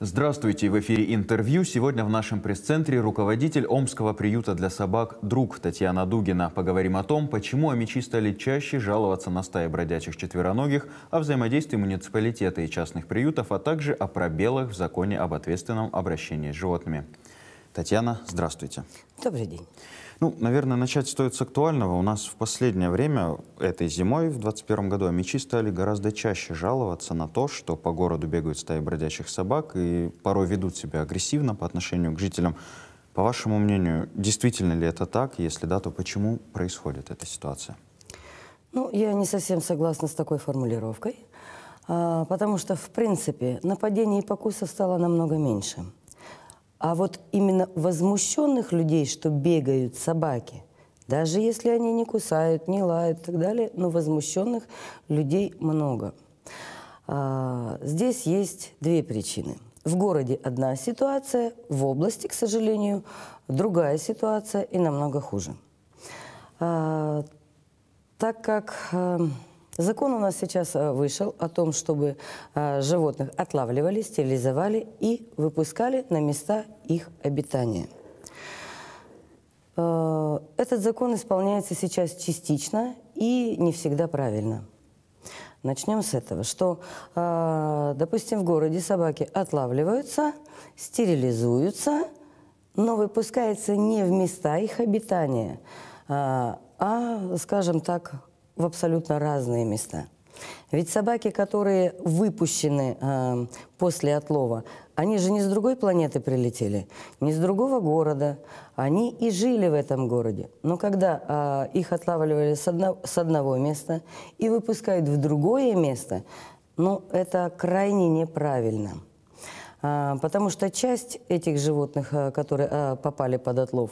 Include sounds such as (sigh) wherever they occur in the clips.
Здравствуйте, в эфире интервью. Сегодня в нашем пресс-центре руководитель Омского приюта для собак «Друг» Татьяна Дугина. Поговорим о том, почему омичи стали чаще жаловаться на стаи бродячих четвероногих, о взаимодействии муниципалитета и частных приютов, а также о пробелах в законе об ответственном обращении с животными. Татьяна, здравствуйте. Добрый день. Ну, наверное, начать стоит с актуального. У нас в последнее время, этой зимой, в 2021 году, мечи стали гораздо чаще жаловаться на то, что по городу бегают стаи бродячих собак и порой ведут себя агрессивно по отношению к жителям. По вашему мнению, действительно ли это так? Если да, то почему происходит эта ситуация? Ну, я не совсем согласна с такой формулировкой, а, потому что, в принципе, нападений и покусов стало намного меньше – а вот именно возмущенных людей, что бегают собаки, даже если они не кусают, не лают и так далее, но возмущенных людей много. А, здесь есть две причины. В городе одна ситуация, в области, к сожалению, другая ситуация и намного хуже. А, так как эм, Закон у нас сейчас э, вышел о том, чтобы э, животных отлавливали, стерилизовали и выпускали на места их обитания. Э, этот закон исполняется сейчас частично и не всегда правильно. Начнем с этого, что, допустим, в городе собаки отлавливаются, стерилизуются, но выпускаются не в места их обитания, а, скажем так, в абсолютно разные места. Ведь собаки, которые выпущены э, после отлова, они же не с другой планеты прилетели, не с другого города. Они и жили в этом городе. Но когда э, их отлавливали с, одно, с одного места и выпускают в другое место, ну, это крайне неправильно. Э, потому что часть этих животных, э, которые э, попали под отлов,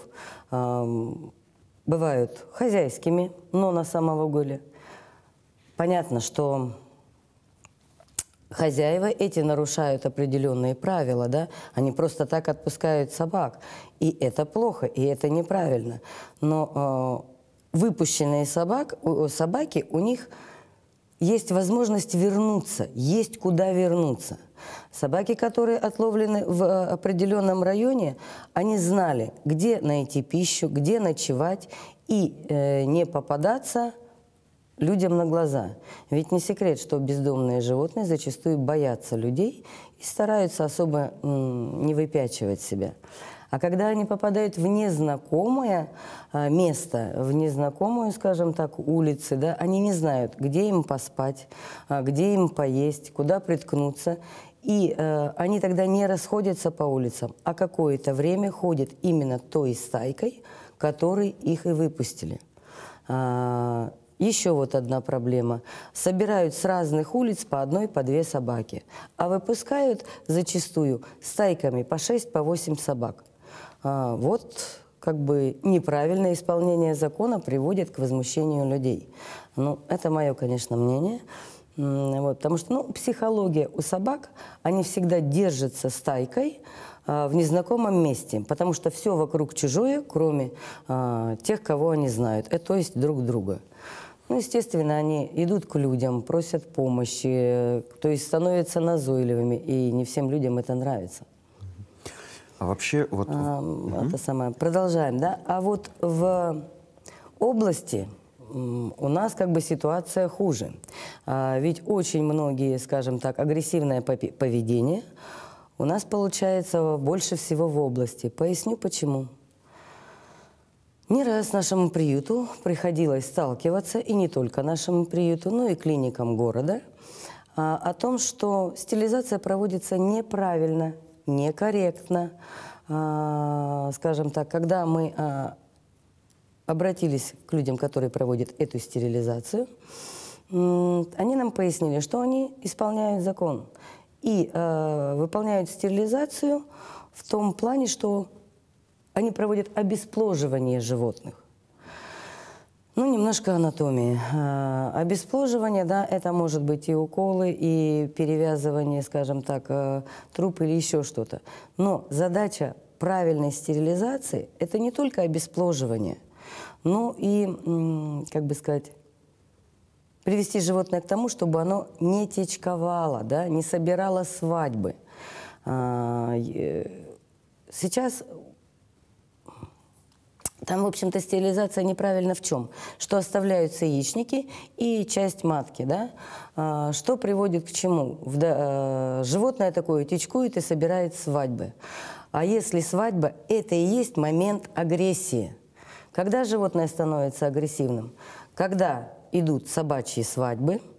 э, бывают хозяйскими, но на самовыгуле. Понятно, что хозяева эти нарушают определенные правила, да, они просто так отпускают собак, и это плохо, и это неправильно. Но э, выпущенные собак, у, собаки у них есть возможность вернуться, есть куда вернуться. Собаки, которые отловлены в э, определенном районе, они знали, где найти пищу, где ночевать и э, не попадаться людям на глаза. Ведь не секрет, что бездомные животные зачастую боятся людей и стараются особо не выпячивать себя. А когда они попадают в незнакомое а, место, в незнакомую, скажем так, улицы, да, они не знают, где им поспать, а, где им поесть, куда приткнуться. И э, они тогда не расходятся по улицам, а какое-то время ходят именно той стайкой, которой их и выпустили. А, еще вот одна проблема. Собирают с разных улиц по одной, по две собаки, а выпускают зачастую стайками по 6, по 8 собак а, вот как бы неправильное исполнение закона приводит к возмущению людей. Ну, это мое, конечно, мнение. Вот, потому что ну, психология у собак, они всегда держатся стайкой а, в незнакомом месте, потому что все вокруг чужое, кроме а, тех, кого они знают, это, то есть друг друга. Ну, естественно, они идут к людям, просят помощи, э, то есть становятся назойливыми, и не всем людям это нравится. А вообще вот... А, угу. Это самое. Продолжаем, да? А вот в области у нас как бы ситуация хуже. А, ведь очень многие, скажем так, агрессивное поведение у нас получается больше всего в области. Поясню почему. Не раз нашему приюту приходилось сталкиваться, и не только нашему приюту, но и клиникам города, а, о том, что стилизация проводится неправильно – некорректно. А, скажем так, когда мы а, обратились к людям, которые проводят эту стерилизацию, они нам пояснили, что они исполняют закон и а, выполняют стерилизацию в том плане, что они проводят обеспложивание животных. Ну, немножко анатомии. А, обеспложивание, да, это может быть и уколы, и перевязывание, скажем так, э, труп или еще что-то. Но задача правильной стерилизации – это не только обеспложивание, но и, как бы сказать, привести животное к тому, чтобы оно не течковало, да, не собирало свадьбы. А, сейчас там, в общем-то, стерилизация неправильно в чем? Что оставляются яичники и часть матки, да? А, что приводит к чему? Э, животное такое течкует и собирает свадьбы. А если свадьба, это и есть момент агрессии. Когда животное становится агрессивным? Когда идут собачьи свадьбы –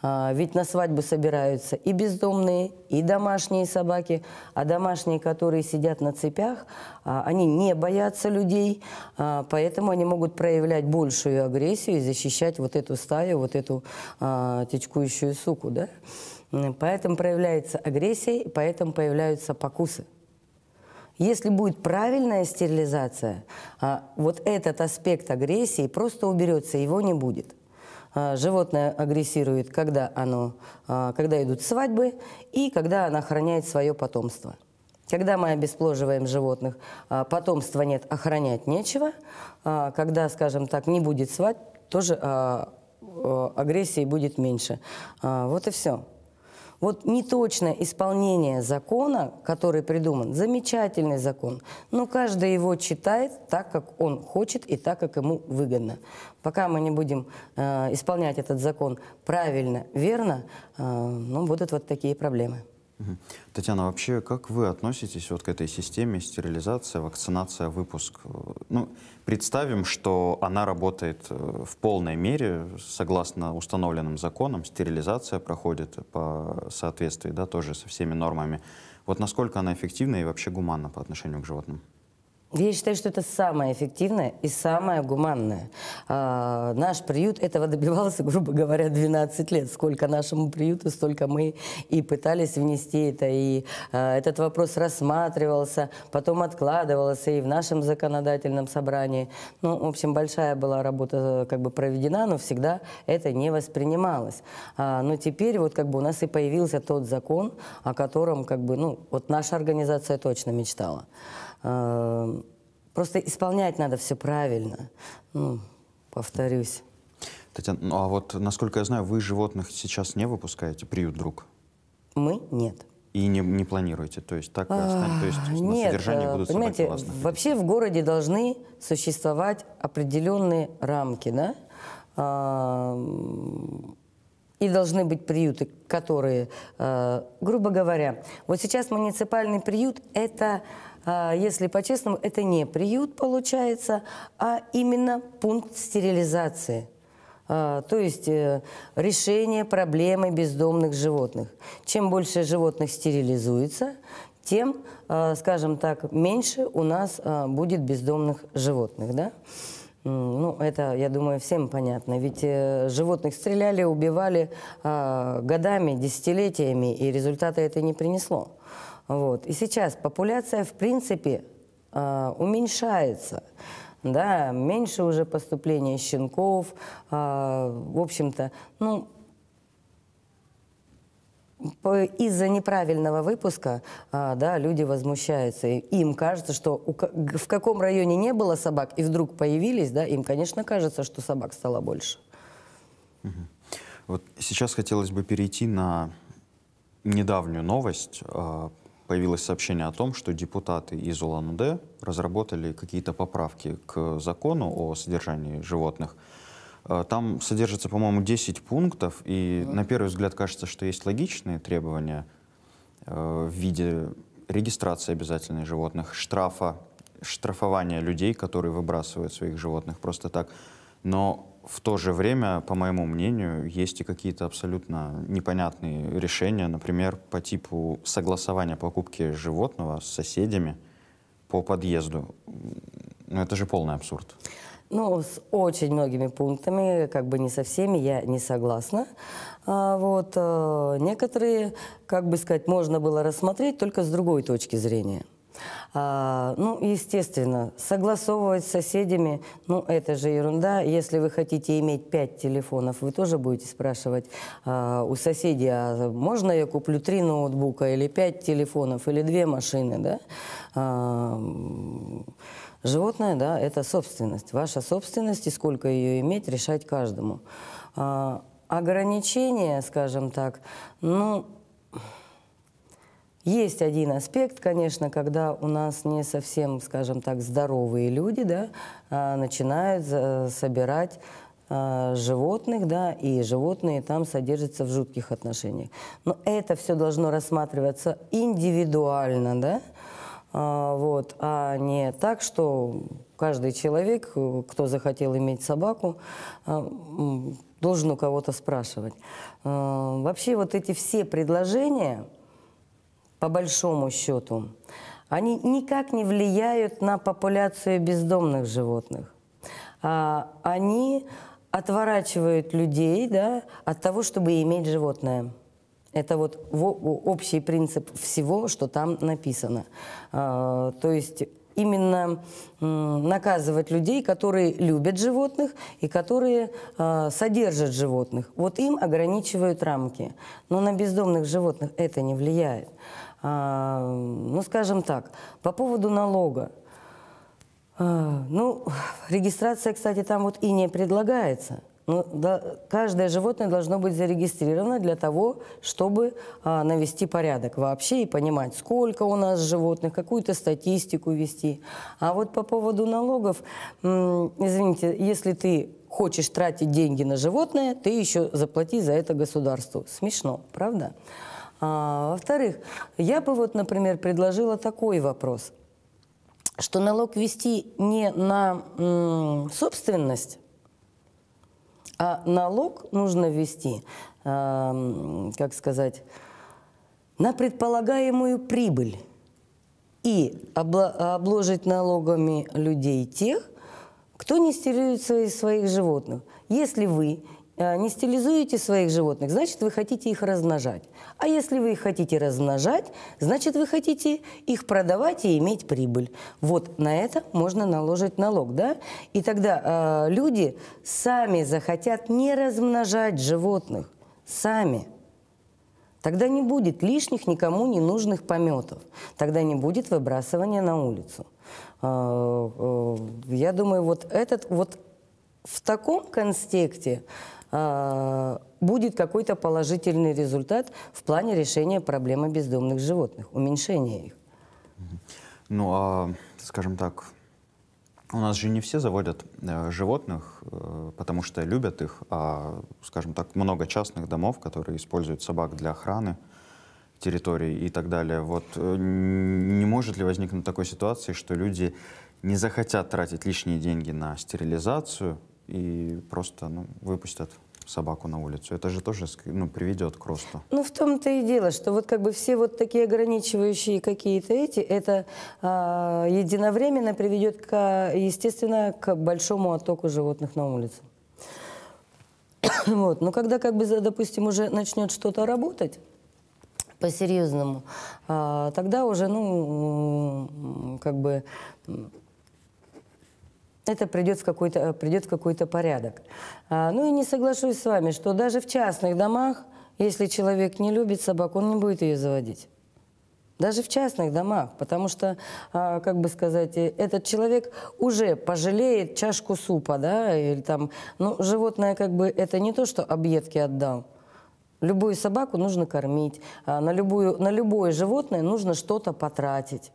а, ведь на свадьбу собираются и бездомные, и домашние собаки. А домашние, которые сидят на цепях, а, они не боятся людей, а, поэтому они могут проявлять большую агрессию и защищать вот эту стаю, вот эту течкующую суку. Да? Поэтому проявляется агрессия, и поэтому появляются покусы. Если будет правильная стерилизация, вот этот аспект агрессии просто уберется, его не будет. А, животное агрессирует, когда, оно, а, когда идут свадьбы и когда оно охраняет свое потомство. Когда мы обеспложиваем животных, а, потомства нет, охранять нечего. Когда, скажем так, не будет свадьбы, тоже агрессии будет меньше. Вот и все. Вот неточное исполнение закона, который придуман, замечательный закон, но каждый его читает так, как он хочет и так, как ему выгодно. Пока мы не будем э, исполнять этот закон правильно, верно, э, ну, будут вот такие проблемы. Татьяна, вообще, как вы относитесь вот к этой системе стерилизация, вакцинация, выпуск? Ну, представим, что она работает э, в полной мере, согласно установленным законам, стерилизация проходит по соответствии, да, тоже со всеми нормами. Вот насколько она эффективна и вообще гуманна по отношению к животным? Я считаю, что это самое эффективное и самое гуманное. А, наш приют этого добивался, (laughs) грубо говоря, 12 лет. Сколько нашему приюту, столько мы и пытались внести это. И а, этот вопрос рассматривался, потом откладывался и в нашем законодательном собрании. Ну, в общем, большая была работа как бы проведена, но всегда это не воспринималось. А, но теперь вот как бы у нас и появился тот закон, о котором как бы, ну, вот наша организация точно мечтала. А, Просто исполнять надо все правильно. Ну, повторюсь. Татьяна, ну а вот, насколько я знаю, вы животных сейчас не выпускаете, приют друг? Мы? Нет. И не, не планируете? То есть так и останется? То есть Нет, на э, будут понимаете, собаки вас вообще в городе должны существовать определенные рамки, да? А, и должны быть приюты, которые, э, грубо говоря, вот сейчас муниципальный приют – это а, если по-честному, это не приют получается, а именно пункт стерилизации. А, то есть э, решение проблемы бездомных животных. Чем больше животных стерилизуется, тем, а, скажем так, меньше у нас будет бездомных животных. Да? Ну, это, я думаю, всем понятно. Ведь э, животных стреляли, убивали годами, десятилетиями, и результата это не принесло. Вот. И сейчас популяция, в принципе, э, уменьшается. Да, меньше уже поступления щенков, э, в общем-то, ну, из-за неправильного выпуска э, да, люди возмущаются. Им кажется, что в каком районе не было собак и вдруг появились, да, им, конечно, кажется, что собак стало больше. Вот сейчас хотелось бы перейти на недавнюю новость появилось сообщение о том, что депутаты из Улан-Удэ разработали какие-то поправки к закону о содержании животных. Э, там содержится, по-моему, 10 пунктов, и да. на первый взгляд кажется, что есть логичные требования э, в виде регистрации обязательной животных, штрафа, штрафования людей, которые выбрасывают своих животных просто так. Но в то же время, по моему мнению, есть и какие-то абсолютно непонятные решения, например, по типу согласования покупки животного с соседями по подъезду. Ну, это же полный абсурд. Ну, с очень многими пунктами, как бы не со всеми, я не согласна. А вот э, некоторые, как бы сказать, можно было рассмотреть только с другой точки зрения – а, ну, естественно, согласовывать с соседями, ну, это же ерунда. Если вы хотите иметь пять телефонов, вы тоже будете спрашивать а, у соседей, а можно я куплю три ноутбука или пять телефонов или две машины, да? А, животное, да, это собственность. Ваша собственность и сколько ее иметь, решать каждому. А, ограничения, скажем так, ну... Есть один аспект, конечно, когда у нас не совсем, скажем так, здоровые люди да, а, начинают э, собирать а, животных, да, и животные там содержатся в жутких отношениях. Но это все должно рассматриваться индивидуально, да, а, вот, а не так, что каждый человек, кто захотел иметь собаку, а, должен у кого-то спрашивать. Вообще вот эти все предложения – по большому счету, они никак не влияют на популяцию бездомных животных. А, они отворачивают людей да, от того, чтобы иметь животное. Это вот общий принцип всего, что там написано. А, то есть именно наказывать людей, которые любят животных и которые а, содержат животных. Вот им ограничивают рамки. Но на бездомных животных это не влияет. А, ну, скажем так, по поводу налога. А, ну, регистрация, кстати, там вот и не предлагается. Но ну, да, каждое животное должно быть зарегистрировано для того, чтобы а, навести порядок вообще и понимать, сколько у нас животных, какую-то статистику вести. А вот по поводу налогов, извините, если ты хочешь тратить деньги на животное, ты еще заплати за это государству. Смешно, правда? Правда? А, Во-вторых, я бы вот, например, предложила такой вопрос, что налог вести не на собственность, а налог нужно вести, э, как сказать, на предполагаемую прибыль и обложить налогами людей тех, кто не стерилизует своих животных. Если вы Э, не стилизуете своих животных, значит, вы хотите их размножать. А если вы их хотите размножать, значит, вы хотите их продавать и иметь прибыль. Вот на это можно наложить налог, да? И тогда э, люди сами захотят не размножать животных, сами. Тогда не будет лишних никому не нужных пометов. Тогда не будет выбрасывания на улицу. Э, э, я думаю, вот этот вот в таком контексте а, будет какой-то положительный результат в плане решения проблемы бездомных животных, уменьшения их. Ну, а, скажем так, у нас же не все заводят э, животных, э, потому что любят их, а, скажем так, много частных домов, которые используют собак для охраны территории и так далее. Вот э, не может ли возникнуть такой ситуации, что люди не захотят тратить лишние деньги на стерилизацию, и просто ну, выпустят собаку на улицу. Это же тоже ну, приведет к росту. Ну, в том-то и дело, что вот как бы все вот такие ограничивающие какие-то эти, это а, единовременно приведет, к, естественно, к большому оттоку животных на улицу. (coughs) вот. Но когда, как бы, допустим, уже начнет что-то работать, по-серьезному, а, тогда уже, ну, как бы это придет в какой-то э, придет в какой-то порядок. А, ну и не соглашусь с вами, что даже в частных домах, если человек не любит собак, он не будет ее заводить. Даже в частных домах, потому что, а, как бы сказать, э, этот человек уже пожалеет чашку супа, да, или там, ну, животное как бы это не то, что объедки отдал, Любую собаку нужно кормить, а на, любую, на любое животное нужно что-то потратить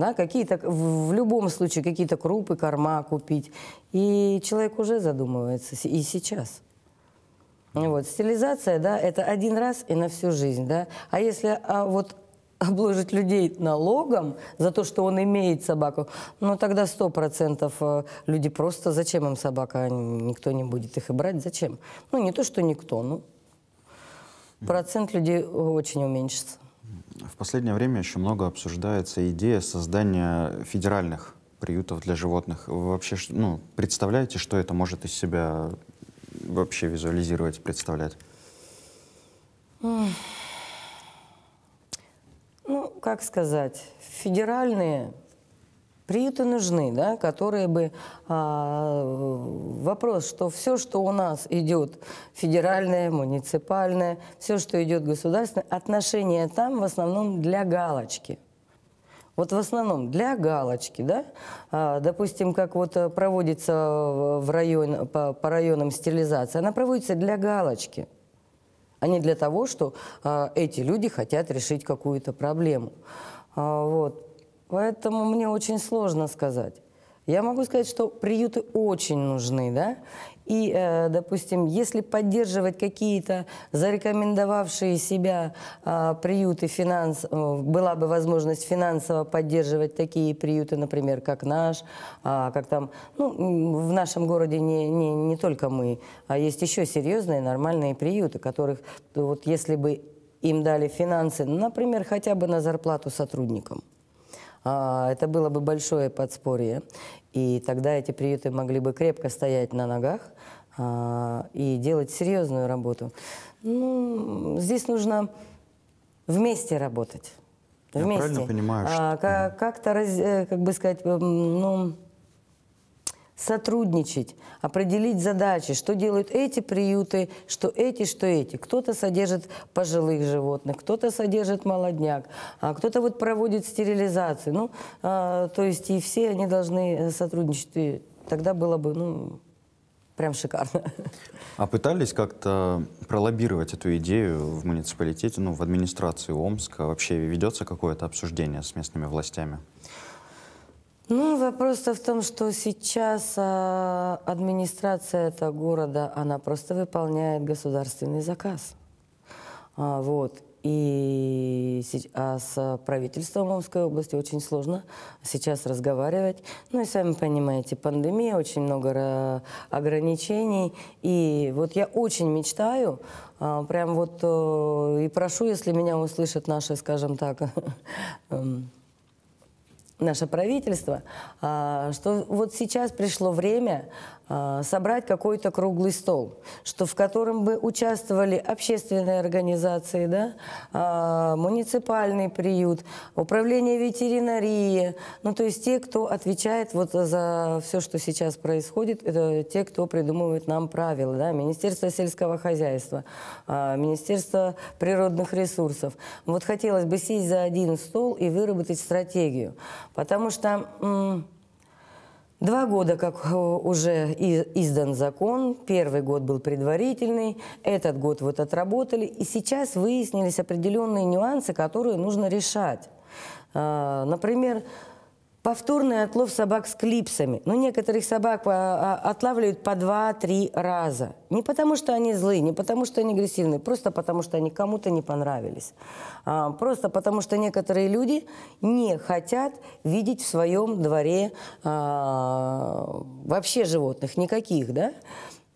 да, какие-то, в любом случае какие-то крупы, корма купить. И человек уже задумывается, и сейчас. Вот, стилизация, да, это один раз и на всю жизнь, да. А если а вот (laughs) обложить людей налогом за то, что он имеет собаку, ну тогда сто процентов э, люди просто, зачем им собака, а никто не будет их и брать, зачем? Ну не то, что никто, ну процент людей э, очень уменьшится. В последнее время еще много обсуждается идея создания федеральных приютов для животных. Вы вообще ну, представляете, что это может из себя вообще визуализировать, представлять? Ну, как сказать, федеральные приюты нужны, да, которые бы... А, вопрос, что все, что у нас идет федеральное, муниципальное, все, что идет государственное, отношения там в основном для галочки. Вот в основном для галочки, да, а, допустим, как вот э, проводится в район, по, по районам стерилизация, она проводится для галочки а не для того, что э, эти люди хотят решить какую-то проблему. А, вот. Поэтому мне очень сложно сказать. Я могу сказать, что приюты очень нужны, да? И, э, допустим, если поддерживать какие-то зарекомендовавшие себя а, приюты, финанс, э, была бы возможность финансово поддерживать такие приюты, например, как наш, а, как там, ну, в нашем городе не, не, не только мы, а есть еще серьезные нормальные приюты, которых, вот если бы им дали финансы, например, хотя бы на зарплату сотрудникам, а, это было бы большое подспорье, и тогда эти приюты могли бы крепко стоять на ногах а, и делать серьезную работу. Ну, здесь нужно вместе работать. Вместе. Я правильно понимаю, а, что... как-то, э, как бы сказать, ну сотрудничать, определить задачи, что делают эти приюты, что эти, что эти. Кто-то содержит пожилых животных, кто-то содержит молодняк, а кто-то вот проводит стерилизацию. Ну, а, то есть и все они должны э, сотрудничать. И тогда было бы, ну, прям шикарно. А пытались как-то пролоббировать эту идею в муниципалитете, ну, в администрации Омска? Вообще ведется какое-то обсуждение с местными властями? Ну, вопрос-то в том, что сейчас а, администрация этого города, она просто выполняет государственный заказ. А, вот. И а с правительством Омской области очень сложно сейчас разговаривать. Ну и сами понимаете, пандемия, очень много ограничений. И вот я очень мечтаю, а, прям вот э, и прошу, если меня услышат наши, скажем так, (laughs) эм, наше правительство, а, что вот сейчас пришло время Э, собрать какой-то круглый стол, что, в котором бы участвовали общественные организации, да, э, муниципальный приют, управление ветеринарии, ну то есть те, кто отвечает вот за все, что сейчас происходит, это те, кто придумывает нам правила, да, Министерство сельского хозяйства, э, Министерство природных ресурсов. Вот хотелось бы сесть за один стол и выработать стратегию, потому что... Два года, как э, уже издан закон, первый год был предварительный, этот год вот отработали, и сейчас выяснились определенные нюансы, которые нужно решать. А, например, Повторный отлов собак с клипсами. Но ну, некоторых собак а, а, отлавливают по 2-3 раза. Не потому, что они злые, не потому, что они агрессивные, просто потому, что они кому-то не понравились. А, просто потому, что некоторые люди не хотят видеть в своем дворе а, вообще животных, никаких, да?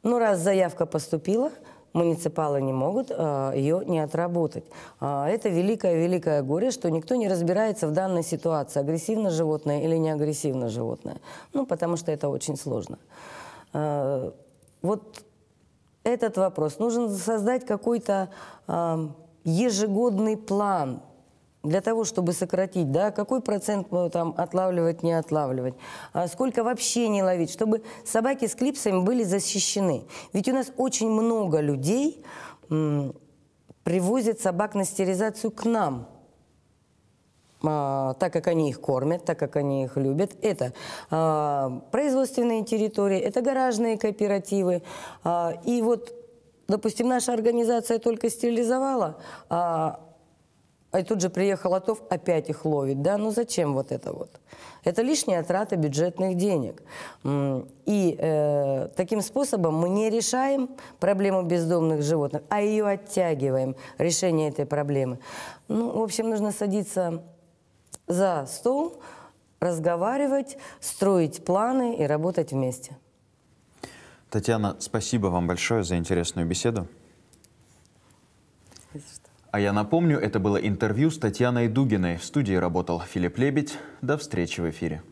Ну, раз заявка поступила – муниципалы не могут э, ее не отработать. А, это великое-великое горе, что никто не разбирается в данной ситуации, агрессивно животное или не агрессивно животное. Ну, потому что это очень сложно. А, вот этот вопрос. Нужно создать какой-то ежегодный план – для того, чтобы сократить, да, какой процент ну, там отлавливать, не отлавливать, а сколько вообще не ловить, чтобы собаки с клипсами были защищены. Ведь у нас очень много людей привозят собак на стерилизацию к нам а, – так как они их кормят, так как они их любят. Это а, производственные территории, это гаражные кооперативы. А, и вот, допустим, наша организация только стерилизовала, а а тут же приехал Атов, опять их ловит. Да, ну зачем вот это вот? Это лишняя трата бюджетных денег. И э, таким способом мы не решаем проблему бездомных животных, а ее оттягиваем, решение этой проблемы. Ну, в общем, нужно садиться за стол, разговаривать, строить планы и работать вместе. Татьяна, спасибо вам большое за интересную беседу. А я напомню, это было интервью с Татьяной Дугиной. В студии работал Филипп Лебедь. До встречи в эфире.